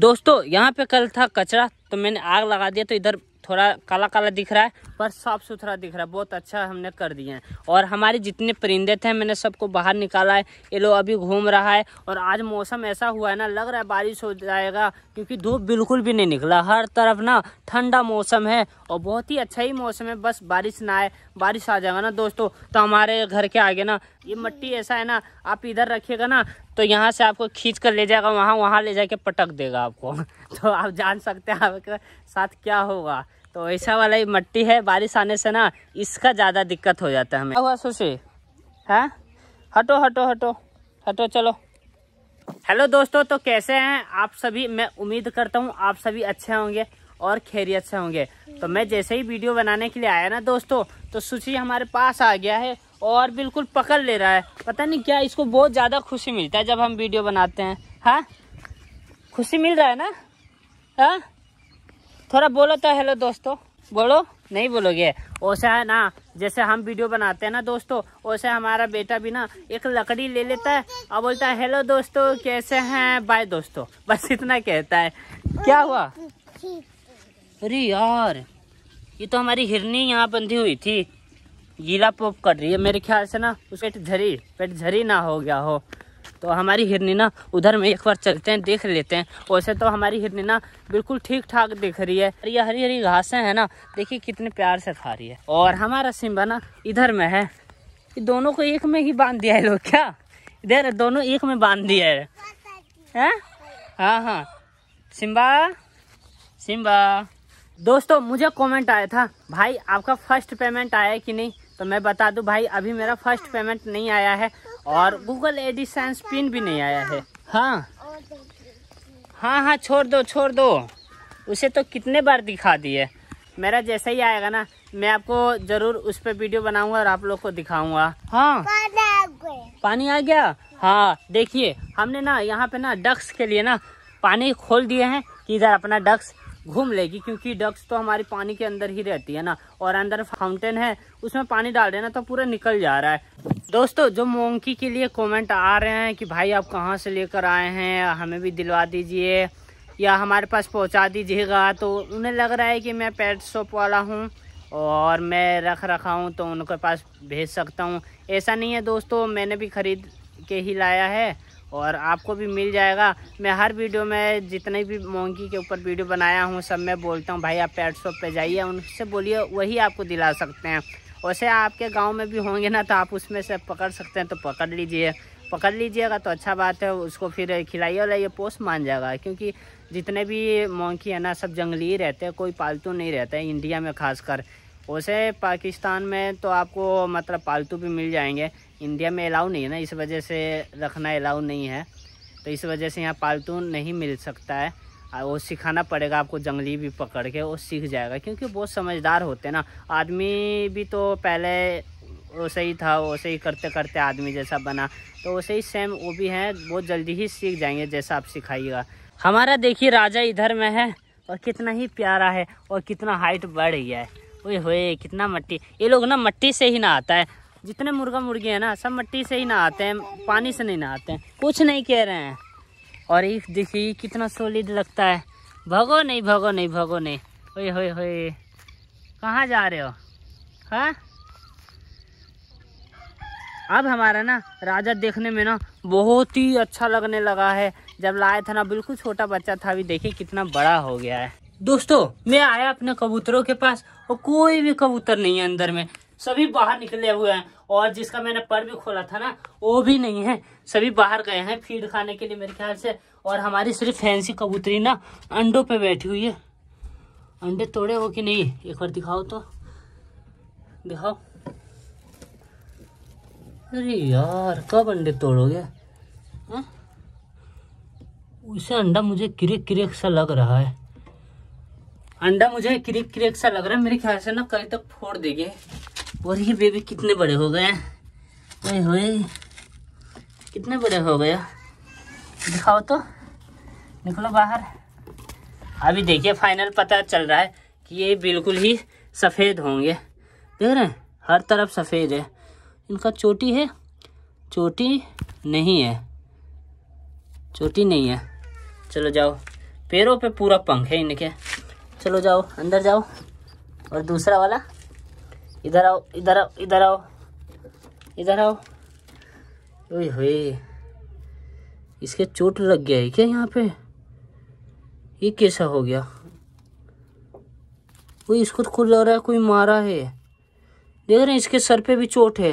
दोस्तों यहाँ पे कल था कचरा तो मैंने आग लगा दिया तो इधर थोड़ा काला काला दिख रहा है पर साफ़ सुथरा दिख रहा है बहुत अच्छा हमने कर दिया है और हमारे जितने परिंदे थे मैंने सबको बाहर निकाला है ये लोग अभी घूम रहा है और आज मौसम ऐसा हुआ है ना लग रहा है बारिश हो जाएगा क्योंकि धूप बिल्कुल भी नहीं निकला हर तरफ ना ठंडा मौसम है और बहुत ही अच्छा ही मौसम है बस बारिश ना आए बारिश आ जाएगा ना दोस्तों तो हमारे घर के आगे ना ये मट्टी ऐसा है ना आप इधर रखिएगा ना तो यहाँ से आपको खींच कर ले जाएगा वहाँ वहाँ ले जाके पटक देगा आपको तो आप जान सकते हैं आपके साथ क्या होगा तो ऐसा वाला ही मट्टी है बारिश आने से ना इसका ज़्यादा दिक्कत हो जाता है हमें हुआ सुशी है हटो हटो हटो हटो चलो हेलो दोस्तों तो कैसे हैं आप सभी मैं उम्मीद करता हूँ आप सभी अच्छे होंगे और खैरियत से होंगे तो मैं जैसे ही वीडियो बनाने के लिए आया ना दोस्तों तो सुशी हमारे पास आ गया है और बिल्कुल पकड़ ले रहा है पता नहीं क्या इसको बहुत ज़्यादा खुशी मिलता है जब हम वीडियो बनाते हैं हाँ खुशी मिल रहा है ना हाँ थोड़ा बोलो तो हेलो दोस्तों बोलो नहीं बोलोगे वैसे है ना जैसे हम वीडियो बनाते हैं ना दोस्तों ओसे हमारा बेटा भी ना एक लकड़ी ले लेता है और बोलता है हेलो दोस्तों कैसे हैं बाय दोस्तों बस इतना कहता है क्या हुआ अरे यार ये तो हमारी हिरनी यहाँ बंधी हुई थी गीला पोप कर रही है मेरे ख्याल से ना उस पेट झरी पेट झरी ना हो गया हो तो हमारी हिरनी ना उधर में एक बार चलते हैं देख लेते हैं वैसे तो हमारी हिरनी ना बिल्कुल ठीक ठाक दिख रही है ये हरी हरी घासें हैं ना देखिए कितने प्यार से खा रही है और हमारा सिम्बा ना इधर में है दोनों को एक में ही बांध दिया है लोग क्या इधर दोनों एक में बांध दिया है हाँ हाँ सिम्बा सिम्बा दोस्तों मुझे कमेंट आया था भाई आपका फर्स्ट पेमेंट आया कि नहीं तो मैं बता दूं भाई अभी मेरा फर्स्ट पेमेंट नहीं आया है और गूगल एडिशंस पिन भी नहीं आया है हाँ हाँ हाँ छोड़ दो छोड़ दो उसे तो कितने बार दिखा दिए मेरा जैसे ही आएगा ना मैं आपको जरूर उस पर वीडियो बनाऊंगा और आप लोग को दिखाऊंगा हाँ पानी आ गया हाँ देखिए हमने ना यहाँ पे ना डक्स के लिए ना पानी खोल दिए हैं कि इधर अपना डक्स घूम लेगी क्योंकि डक्स तो हमारी पानी के अंदर ही रहती है ना और अंदर फाउंटेन है उसमें पानी डाल देना तो पूरा निकल जा रहा है दोस्तों जो मोंकी के लिए कमेंट आ रहे हैं कि भाई आप कहाँ से लेकर आए हैं हमें भी दिलवा दीजिए या हमारे पास पहुँचा दीजिएगा तो उन्हें लग रहा है कि मैं पेट शॉप वाला हूँ और मैं रख रखा हूँ तो उनके पास भेज सकता हूँ ऐसा नहीं है दोस्तों मैंने भी ख़रीद के ही लाया है और आपको भी मिल जाएगा मैं हर वीडियो में जितने भी मोंकी के ऊपर वीडियो बनाया हूँ सब मैं बोलता हूँ भाई आप पेट शॉप पर जाइए उनसे बोलिए वही आपको दिला सकते हैं वैसे आपके गांव में भी होंगे ना तो आप उसमें से पकड़ सकते हैं तो पकड़ लीजिए पकड़ लीजिएगा तो अच्छा बात है उसको फिर खिलाइए वाला ये पोस्ट मान जाएगा क्योंकि जितने भी मौकी है ना सब जंगली ही रहते हैं कोई पालतू नहीं रहता है इंडिया में खासकर वैसे पाकिस्तान में तो आपको मतलब पालतू भी मिल जाएंगे इंडिया में अलाउ नहीं है ना इस वजह से रखना अलाउ नहीं है तो इस वजह से यहाँ पालतू नहीं मिल सकता है वो सिखाना पड़ेगा आपको जंगली भी पकड़ के वो सीख जाएगा क्योंकि बहुत समझदार होते हैं ना आदमी भी तो पहले वैसे ही था वैसे ही करते करते आदमी जैसा बना तो वैसे ही सेम वो भी हैं बहुत जल्दी ही सीख जाएंगे जैसा आप सिखाइएगा हमारा देखिए राजा इधर में है और कितना ही प्यारा है और कितना हाइट बढ़ गया है ओए हो कितना मट्टी ये लोग ना मट्टी से ही ना आता है जितने मुर्गा मुर्गी है ना सब मट्टी से ही ना आते हैं पानी से नहीं ना आते हैं कुछ नहीं कह रहे हैं और एक देखिए कितना सॉलिड लगता है भगो नहीं भगो नहीं भगो नहीं ओए होए होए कहाँ जा रहे हो हाँ अब हमारा ना राजा देखने में ना बहुत ही अच्छा लगने लगा है जब लाया था ना बिल्कुल छोटा बच्चा था अभी देखिए कितना बड़ा हो गया है दोस्तों मैं आया अपने कबूतरों के पास और कोई भी कबूतर नहीं है अंदर में सभी बाहर निकले हुए हैं और जिसका मैंने पर भी खोला था ना वो भी नहीं है सभी बाहर गए हैं फीड खाने के लिए मेरे ख्याल से और हमारी सिर्फ फैंसी कबूतरी ना अंडों पे बैठी हुई है अंडे तोड़े हो कि नहीं एक बार दिखाओ तो दिखाओ अरे यार कब अंडे तोड़ोगे हाँ? उसे अंडा मुझे क्रिक किरेक सा लग रहा है अंडा मुझे क्रिक क्रिक सा लग रहा है मेरे ख्याल से ना कहीं तक फोड़ देगी और ये बेबी कितने बड़े हो गए हैं हुए कितने बड़े हो गए दिखाओ तो निकलो बाहर अभी देखिए फाइनल पता चल रहा है कि ये बिल्कुल ही सफ़ेद होंगे देख रहे हैं हर तरफ सफ़ेद है इनका चोटी है चोटी नहीं है चोटी नहीं है चलो जाओ पैरों पे पूरा पंख है इनके चलो जाओ अंदर जाओ और दूसरा वाला इधर आओ इधर आओ इधर आओ इधर आओ ओए इसके चोट लग गया है क्या यहाँ पे ये कैसा हो गया वो इसको तो खुद लग रहा है कोई मारा है देख रहे हैं इसके सर पे भी चोट है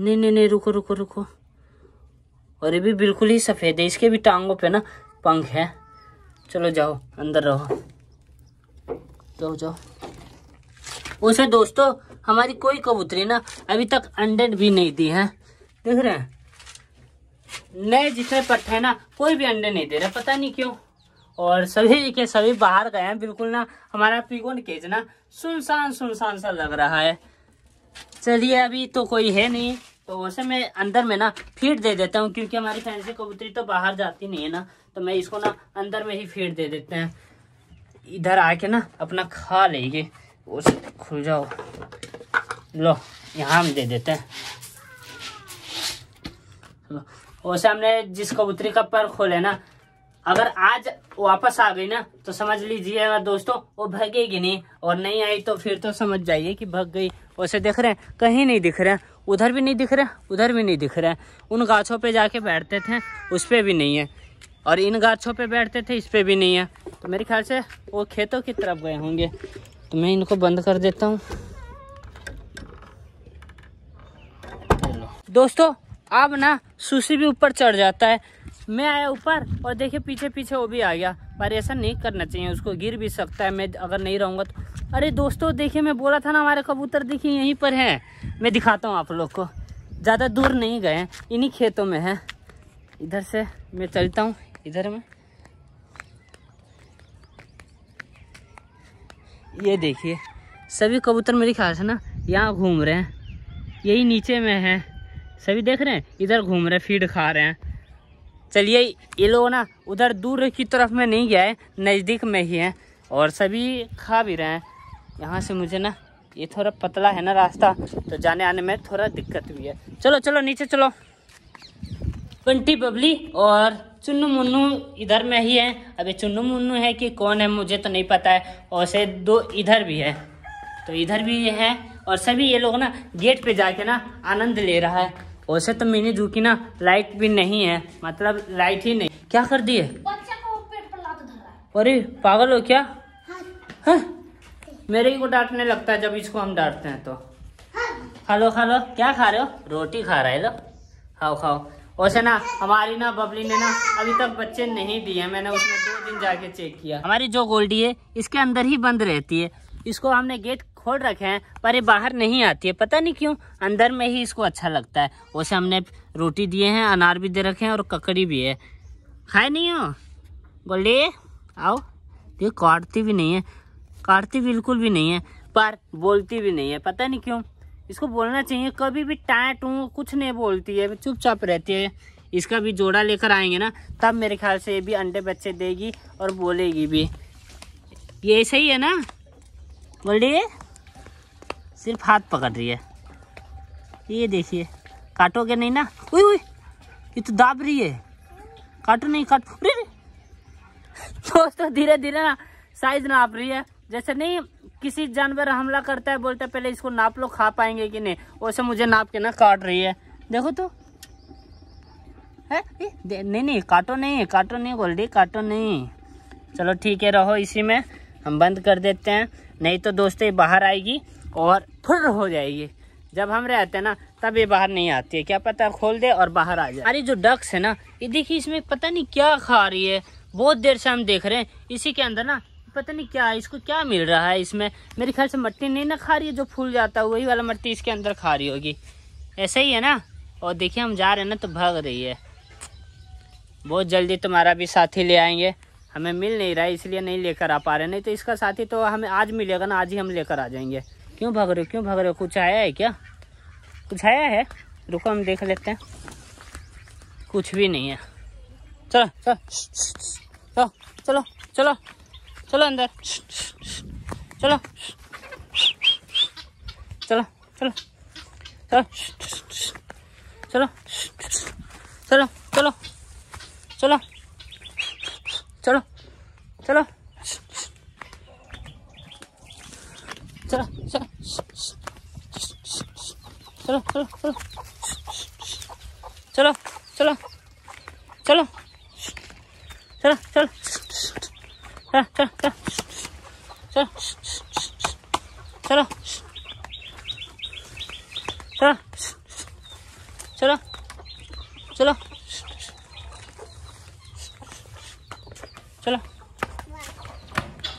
नहीं नहीं नहीं रुको रुको रुको और ये भी बिल्कुल ही सफ़ेद है इसके भी टांगों पे ना पंख है चलो जाओ अंदर रहो जाओ जाओ उसे दोस्तों हमारी कोई कबूतरी ना अभी तक अंडे भी नहीं दी है देख रहे हैं नए जितने पट है ना कोई भी अंडे नहीं दे रहे पता नहीं क्यों और सभी के सभी बाहर गए हैं बिल्कुल ना हमारा पिगोन केज ना सुनसान सुनसान सा लग रहा है चलिए अभी तो कोई है नहीं तो वैसे मैं अंदर में ना फीड दे देता हूँ क्योंकि हमारी फैंसी कबूतरी तो बाहर जाती नहीं है ना तो मैं इसको ना अंदर में ही फीड दे देते हैं इधर आके ना अपना खा लेंगे उस खुल जाओ लो यहाँ हम दे देते हैं वैसे हमने जिस कबूतरी का पर खोले ना अगर आज वापस आ गई ना तो समझ लीजिएगा दोस्तों वो भगेगी नहीं और नहीं आई तो फिर तो समझ जाइए कि भग गई वैसे देख रहे हैं कहीं नहीं दिख रहे हैं उधर भी नहीं दिख रहे उधर भी नहीं दिख रहे उन गाछों पे जाके बैठते थे उस पर भी नहीं है और इन गाछों पे बैठते थे इस पर भी नहीं है तो मेरे ख्याल से वो खेतों की तरफ गए होंगे तो मैं इनको बंद कर देता हूँ दोस्तों अब ना सुशी भी ऊपर चढ़ जाता है मैं आया ऊपर और देखिए पीछे पीछे वो भी आ गया पर ऐसा नहीं करना चाहिए उसको गिर भी सकता है मैं अगर नहीं रहूँगा तो अरे दोस्तों देखिए मैं बोला था ना हमारे कबूतर देखिए यहीं पर हैं मैं दिखाता हूँ आप लोग को ज़्यादा दूर नहीं गए इन्हीं खेतों में हैं इधर से मैं चलता हूँ इधर में ये देखिए सभी कबूतर मेरे ख्याल से ना यहाँ घूम रहे हैं यही नीचे में है सभी देख रहे हैं इधर घूम रहे हैं फीड खा रहे हैं चलिए ये लोग ना उधर दूर की तरफ में नहीं गया है नज़दीक में ही हैं और सभी खा भी रहे हैं यहाँ से मुझे ना ये थोड़ा पतला है ना रास्ता तो जाने आने में थोड़ा दिक्कत भी है चलो चलो नीचे चलो पंटी बबली और चुन्नू मुन्नू इधर में ही है अभी चुन्नू मुन्नू है कि कौन है मुझे तो नहीं पता है और से दो इधर भी है तो इधर भी है और सभी ये लोग ना गेट पे जाके ना आनंद ले रहा है वैसे तो मिनी जू की ना लाइट भी नहीं है मतलब लाइट ही नहीं क्या कर दिए अरे पागल हो क्या हाँ।, हाँ। मेरे ही को डांटने लगता है जब इसको हम डांटते हैं तो हाँ। खा लो खा लो क्या खा रहे हो रोटी खा रहे लो खाओ खाओ वैसे ना हमारी ना बबली ने ना अभी तक बच्चे नहीं दिए मैंने उसमें दो दिन जाके चेक किया हमारी जो गोल्डी है इसके अंदर ही बंद रहती है इसको हमने गेट खोल रखे हैं पर ये बाहर नहीं आती है पता नहीं क्यों अंदर में ही इसको अच्छा लगता है वैसे हमने रोटी दिए हैं अनार भी दे रखे हैं और ककड़ी भी है खाए नहीं हो गोल्डी आओ ये काटती भी नहीं है काटती बिल्कुल भी नहीं है पर बोलती भी नहीं है पता नहीं क्यों इसको बोलना चाहिए कभी भी टाँ टू कुछ नहीं बोलती है चुपचाप रहती है इसका भी जोड़ा लेकर आएंगे ना तब मेरे ख्याल से ये भी अंडे बच्चे देगी और बोलेगी भी ये ऐसा ही है ना बोल रही है सिर्फ हाथ पकड़ रही है ये देखिए काटोगे नहीं ना उई उई ये तो दाब रही है काटो नहीं काट दोस्तों धीरे धीरे ना साइज नाप रही है जैसे नहीं किसी जानवर हमला करता है बोलता है पहले इसको नाप लो खा पाएंगे कि नहीं वैसे मुझे नाप के ना काट रही है देखो तो है नहीं नहीं काटो नहीं काटो नहीं बोल रही काटो नहीं चलो ठीक है रहो इसी में हम बंद कर देते हैं नहीं तो दोस्तों ये बाहर आएगी और फुर हो जाएगी जब हम रहते हैं ना तब ये बाहर नहीं आती है क्या पता खोल दे और बाहर आ जाए अरे जो डक्स है ना ये देखिए इसमें पता नहीं क्या खा रही है बहुत देर से हम देख रहे हैं इसी के अंदर ना पता नहीं क्या इसको क्या मिल रहा है इसमें मेरे ख्याल से मट्टी नहीं ना खा रही है जो फूल जाता है वही वाला मट्टी इसके अंदर खा रही होगी ऐसा ही है ना और देखिए हम जा रहे हैं ना तो भाग रही है बहुत जल्दी तुम्हारा भी साथी ले आएंगे हमें मिल नहीं रहा है इसलिए नहीं लेकर आ पा रहे नहीं तो इसका साथी तो हमें आज मिलेगा ना आज ही हम लेकर आ जाएंगे क्यों भाग रहे हो क्यों भाग रहे हो कुछ आया है क्या कुछ आया है रुको हम देख लेते हैं कुछ भी नहीं है चलो चलो चलो चलो चलो 走了，走了，走了，走了，走了，走了，走了。चलो चलो चलो चलो चलो चलो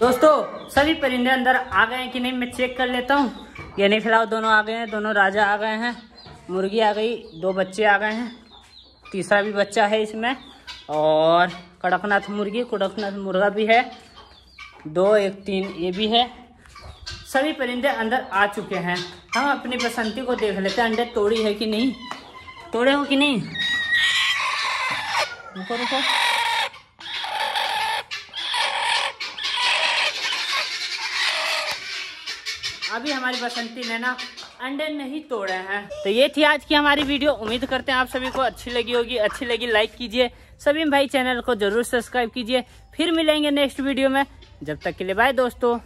दोस्तों सभी परिंदे अंदर आ गए हैं कि नहीं मैं चेक कर लेता हूँ ये नहीं फिलहाल दोनों आ गए हैं दोनों राजा आ गए हैं मुर्गी आ गई दो बच्चे आ गए हैं तीसरा भी बच्चा है इसमें और कड़कनाथ मुर्गी कड़कनाथ मुर्गा भी है दो एक तीन ये भी है सभी परिंदे अंदर आ चुके हैं हम अपनी बसंती को देख लेते हैं अंडे तोड़ी है कि नहीं तोड़े हो कि नहीं रुको रुको अभी हमारी बसंती ने ना अंडे नहीं तोड़े हैं तो ये थी आज की हमारी वीडियो उम्मीद करते हैं आप सभी को अच्छी लगी होगी अच्छी लगी लाइक कीजिए सभी भाई चैनल को जरूर सब्सक्राइब कीजिए फिर मिलेंगे नेक्स्ट वीडियो में जब तक के लिए बाय दोस्तों